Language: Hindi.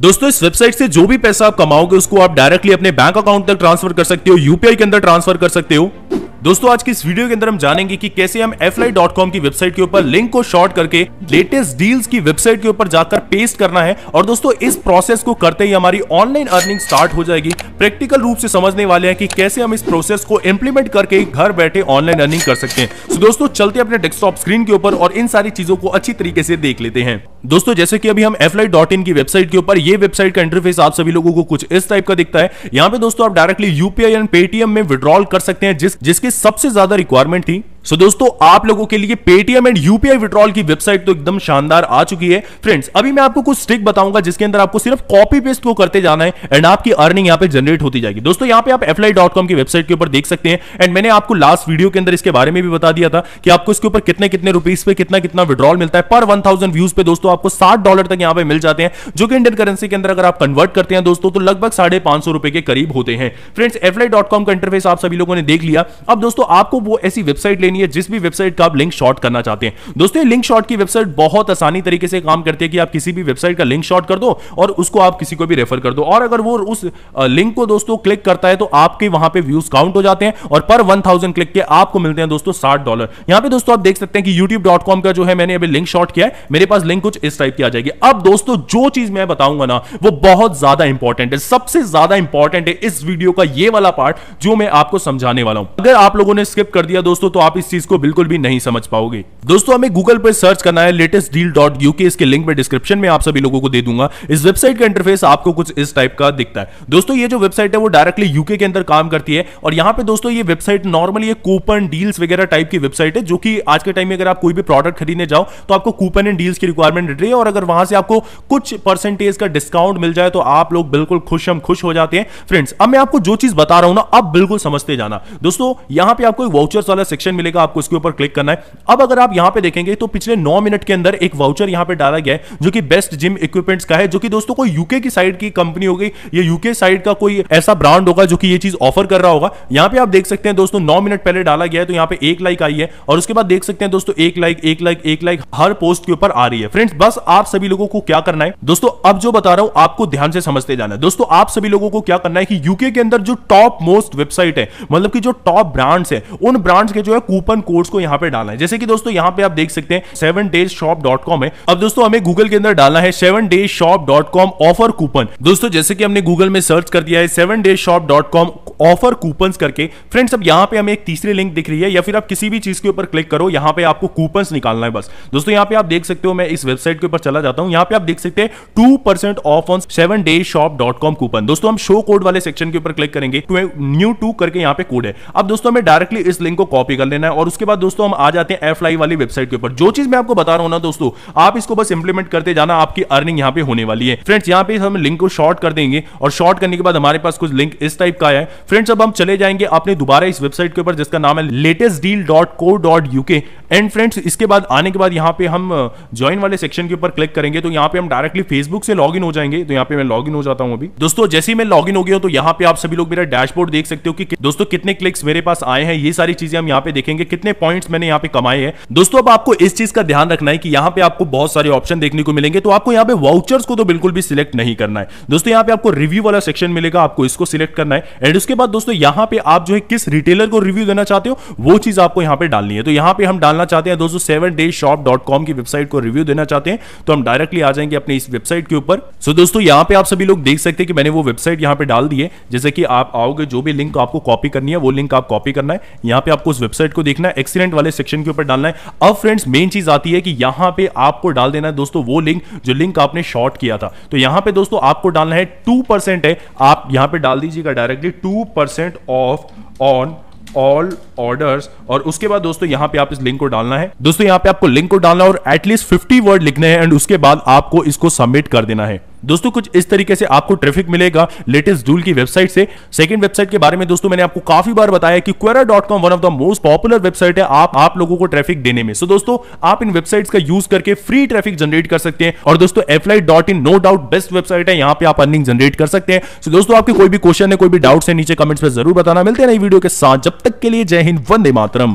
दोस्तों इस वेबसाइट से जो भी पैसा आप कमाओगे उसको आप डायरेक्टली अपने बैंक अकाउंट तक ट्रांसफर कर सकते हो यूपीआई के अंदर ट्रांसफर कर सकते हो दोस्तों आज की इस वीडियो के अंदर हम जानेंगे कि कैसे हम fly.com की वेबसाइट के ऊपर लिंक को शॉर्ट करके लेटेस्ट डील्स की वेबसाइट के ऊपर जाकर पेस्ट करना है और दोस्तों इस प्रोसेस को करते ही हमारी ऑनलाइन अर्निंग स्टार्ट हो जाएगी प्रैक्टिकल रूप से समझने वाले हैं कि कैसे हम इस प्रोसेस को इंप्लीमेंट करके घर बैठे ऑनलाइन अर्निंग कर सकते हैं तो दोस्तों चलते अपने डेस्कटॉप स्क्रीन के ऊपर और इन सारी चीजों को अच्छी तरीके से देख लेते हैं दोस्तों जैसे कि अभी हम एफ की वेबसाइट के ऊपर ये वेबसाइट का इंटरफेस आप सभी लोगों को कुछ इस टाइप का दिखता है यहाँ पे दोस्तों आप डायरेक्टली यूपीआई एंड पेटीएम में विड्रॉल कर सकते हैं जिस जिसकी सबसे ज्यादा रिक्वायरमेंट थी सो so, दोस्तों आप लोगों के लिए पेटीएम एंड यूपीआई विड्रॉल की वेबसाइट तो एकदम शानदार आ चुकी है फ्रेंड्स अभी मैं आपको कुछ ट्रिक बताऊंगा जिसके अंदर आपको सिर्फ कॉपी पेस्ट को करते जाना है एंड आपकी अर्निंग यहां पे जनरेट होती जाएगी दोस्तों यहां पे आप एफ की वेबसाइट के ऊपर देख सकते हैं एंड मैंने आपको लास्ट वीडियो के अंदर इसके बारे में भी बता दिया था कि आपको इसके ऊपर कितने कितने रुपीज पे कितना कितना विड्रॉल मिलता है पर वन थाउजेंड व्यूज पे दोस्तों आपको साठ डॉलर तक यहाँ पे मिल जाते हैं जो कि इंडियन करेंसी के अंदर अगर आप कन्वर्ट करते हैं दोस्तों तो लगभग साढ़े पांच सौ रुपए के करीब होते हैं फ्रेंड्स एफ का इंटरफेस आप सभी लोगों ने देख लिया अब दोस्तों आपको वो ऐसी वेबसाइट लेनी लेकिन है जिस भी वेबसाइट का आप लिंक शॉर्ट करना चाहते हैं दोस्तों लिंक शॉर्ट की वेबसाइट बहुत आसानी तरीके से काम करती है कि आप किसी भी वेबसाइट का लिंक शॉर्ट कर दो और उसको आप किसी को भी रेफर कर दो और अगर वो उस लिंक को दोस्तों क्लिक करता है तो आपके वहां पे व्यूज काउंट हो जाते हैं और पर वन क्लिक के आपको मिलते हैं दोस्तों साठ डॉलर यहां पर दोस्तों आप देख सकते हैं कि यूट्यूब का जो है मैंने अभी लिंक शॉर्ट किया है मेरे पास लिंक कुछ इस टाइप की आ जाएगी अब दोस्तों जो चीज मैं बताऊंगा ना वो बहुत ज्यादा इंपॉर्टेंट है सबसे ज्यादा इंपॉर्टेंट है इस वीडियो का ये वाला पार्ट जो मैं आपको समझाने वाला हूं अगर आप लोगों ने स्किप कर दिया दोस्तों तो आप इस इस चीज को बिल्कुल भी नहीं समझ पाओगे दोस्तों हमें गूगल पर सर्च करना है लेटेस्ट डील डॉट यू के इसके लिंक में डिस्क्रिप्शन में आप सभी लोगों को दे दूंगा इस वेबसाइट का इंटरफेस आपको कुछ इस टाइप का दिखता है दोस्तों ये जो वेबसाइट है वो डायरेक्टली यूके के अंदर काम करती है और यहाँ पे दोस्तों ये वेबसाइट नॉर्मली कूपन डील्स वगैरह टाइप की वेबसाइट है जो कि आज के टाइम में अगर आप कोई भी प्रोडक्ट खरीदने जाओ तो आपको कूपन एंड डील्स की रिक्वायरमेंट रही है और अगर वहां से आपको कुछ परसेंटेज का डिस्काउंट मिल जाए तो आप लोग बिल्कुल खुश हम खुश हो जाते हैं फ्रेंड्स अब मैं आपको जो चीज बता रहा हूं ना अब बिल्कुल समझते जाना दोस्तों यहां पे आपको वाउचर्स वाला सेक्शन मिले मिलेगा आपको उसके ऊपर क्लिक करना है अब अगर आप यहां पे देखेंगे तो पिछले नौ मिनट के अंदर एक वाउचर यहां पे डाला गया है जो कि बेस्ट जिम इक्विपमेंट्स का है जो कि दोस्तों कोई यूके की साइड की कंपनी होगी या यूके साइड का कोई ऐसा ब्रांड होगा जो कि ये चीज ऑफर कर रहा होगा यहां पे आप देख सकते हैं दोस्तों नौ मिनट पहले डाला गया है तो यहां पे एक लाइक आई है और उसके बाद देख सकते हैं दोस्तों एक लाइक एक लाइक एक लाइक हर पोस्ट के ऊपर आ रही है फ्रेंड्स बस आप सभी लोगों को क्या करना है दोस्तों अब जो बता रहा हूं आपको ध्यान से समझते जाना है दोस्तों आप सभी लोगों को क्या करना है कि यूके के अंदर जो टॉप मोस्ट वेबसाइट है मतलब कि जो टॉप ब्रांड्स है उन ब्रांड्स के जो है कूपन कोड्स को यहाँ पे डालना है जैसे कि दोस्तों यहाँ पे आप देख सकते हैं seven days shop dot com है अब दोस्तों हमें गूगल के अंदर डालना है seven days shop dot com offer coupon दोस्तों जैसे कि हमने गूगल में सर्च कर दिया है seven days shop dot com offer coupon करके फ्रेंड्स अब यहाँ पे हमें एक तीसरी लिंक दिख रही है या फिर आप किसी भी चीज के ऊपर क्लिक करो यहाँ पे आपको कूपन निकालना है बस दोस्तों यहाँ पे आप देख सकते हो मैं इस वेबसाइट के ऊपर चला जाता हूँ यहाँ पे आप देख सकते हैं two percent off on seven day shop dot com coupon दोस्तों हम शो कोड वाले सेक्शन के ऊपर क्लिक करेंगे न्यू तो टू करके यहाँ पे कोड है अब दोस्तों हमें डायरेक्टली इस लिंक को कॉपी कर लेना करना है और उसके बाद दोस्तों हम आ जाते हैं एफ वाली वेबसाइट के ऊपर जो चीज मैं आपको बता रहा हूं ना दोस्तों आप इसको बस इंप्लीमेंट करते जाना आपकी अर्निंग यहां पे होने वाली है फ्रेंड्स यहाँ पे हम लिंक को शॉर्ट कर देंगे और शॉर्ट करने के बाद हमारे पास कुछ लिंक इस टाइप का है फ्रेंड्स अब हम चले जाएंगे अपने दोबारा इस वेबसाइट के ऊपर जिसका नाम है latest deal dot co dot UK and friends इसके बाद आने के बाद यहाँ पे हम ज्वाइन वाले सेक्शन के ऊपर क्लिक करेंगे तो यहाँ पे हम डायरेक्टली फेसबुक से लॉग हो जाएंगे तो यहाँ पे मैं लॉग हो जाता हूँ अभी दोस्तों जैसे ही मैं लॉग हो गया तो यहाँ पे आप सभी लोग मेरा डैशबोर्ड देख सकते हो कि दोस्तों कितने क्लिक्स मेरे पास आए हैं ये सारी चीजें हम यहाँ पे देखेंगे देखेंगे कितने पॉइंट्स मैंने यहाँ पे कमाए हैं दोस्तों अब आपको इस चीज का ध्यान रखना है कि यहाँ पे आपको बहुत सारे ऑप्शन देखने को मिलेंगे तो आपको यहाँ पे वाउचर्स को तो बिल्कुल भी सिलेक्ट नहीं करना है दोस्तों यहाँ पे आपको रिव्यू वाला सेक्शन मिलेगा आपको इसको सिलेक्ट करना है एंड उसके बाद दोस्तों यहाँ पे आप जो है किस रिटेलर को रिव्यू देना चाहते हो वो चीज आपको यहाँ पे डालनी है तो यहाँ पे हम डालना चाहते हैं दोस्तों seven day shop dot com की वेबसाइट को रिव्यू देना चाहते हैं तो हम डायरेक्टली आ जाएंगे अपने इस वेबसाइट के ऊपर सो दोस्तों यहाँ पे आप सभी लोग देख सकते हैं कि मैंने वो वेबसाइट यहाँ पे डाल दी है जैसे कि आप आओगे जो भी लिंक आपको कॉपी करनी है वो लिंक आप कॉपी करना है यहाँ पे आपको उस वेबसाइट को देखना है एक्सीलेंट वाले सेक्शन के ऊपर डालना है अब फ्रेंड्स मेन चीज आती है कि यहां पे आपको डाल देना है दोस्तों वो लिंक जो लिंक आपने शॉर्ट किया था तो यहां पे दोस्तों आपको डालना है टू परसेंट है आप यहां पे डाल दीजिएगा directly two percent off on all orders और उसके बाद दोस्तों यहां पे आप इस लिंक को डालना है दोस्तों यहां पे आपको लिंक को डालना है और एटलीस्ट 50 वर्ड लिखने हैं एंड उसके बाद आपको इसको सबमिट कर देना है दोस्तों कुछ इस तरीके से आपको ट्रैफिक मिलेगा लेटेस्ट डूल की वेबसाइट से सेकंड वेबसाइट के बारे में दोस्तों मैंने आपको काफी बार बताया कि Quora dot com one of the most popular website है आप आप लोगों को ट्रैफिक देने में सो so, दोस्तों आप इन वेबसाइट्स का यूज करके फ्री ट्रैफिक जनरेट कर सकते हैं और दोस्तों affiliate dot in no doubt best website है यहाँ पे आप अर्निंग जनरेट कर सकते हैं सो so, दोस्तों आपके कोई भी क्वेश्चन है कोई भी डाउट्स है नीचे कमेंट्स में जरूर बताना मिलते हैं नई वीडियो के साथ जब तक के लिए जय हिंद वंदे मातरम